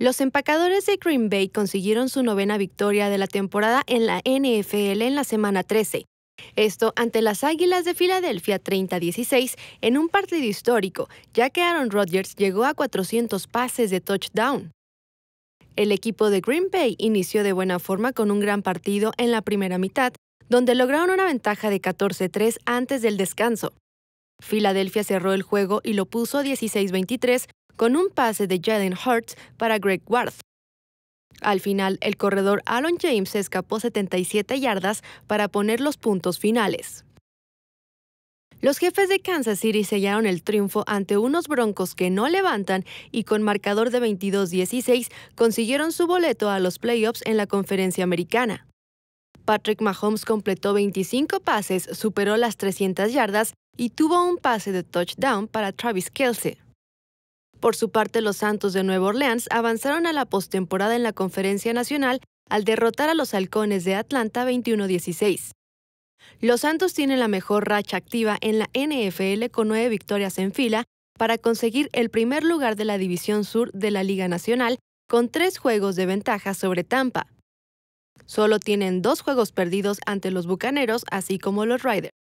Los empacadores de Green Bay consiguieron su novena victoria de la temporada en la NFL en la semana 13. Esto ante las Águilas de Filadelfia 30-16 en un partido histórico, ya que Aaron Rodgers llegó a 400 pases de touchdown. El equipo de Green Bay inició de buena forma con un gran partido en la primera mitad, donde lograron una ventaja de 14-3 antes del descanso. Filadelfia cerró el juego y lo puso 16-23 con un pase de Jaden Hurts para Greg Ward. Al final, el corredor Allen James escapó 77 yardas para poner los puntos finales. Los jefes de Kansas City sellaron el triunfo ante unos broncos que no levantan y con marcador de 22-16 consiguieron su boleto a los playoffs en la conferencia americana. Patrick Mahomes completó 25 pases, superó las 300 yardas y tuvo un pase de touchdown para Travis Kelsey. Por su parte, los Santos de Nueva Orleans avanzaron a la postemporada en la Conferencia Nacional al derrotar a los Halcones de Atlanta 21-16. Los Santos tienen la mejor racha activa en la NFL con nueve victorias en fila para conseguir el primer lugar de la División Sur de la Liga Nacional con tres juegos de ventaja sobre Tampa. Solo tienen dos juegos perdidos ante los Bucaneros, así como los Riders.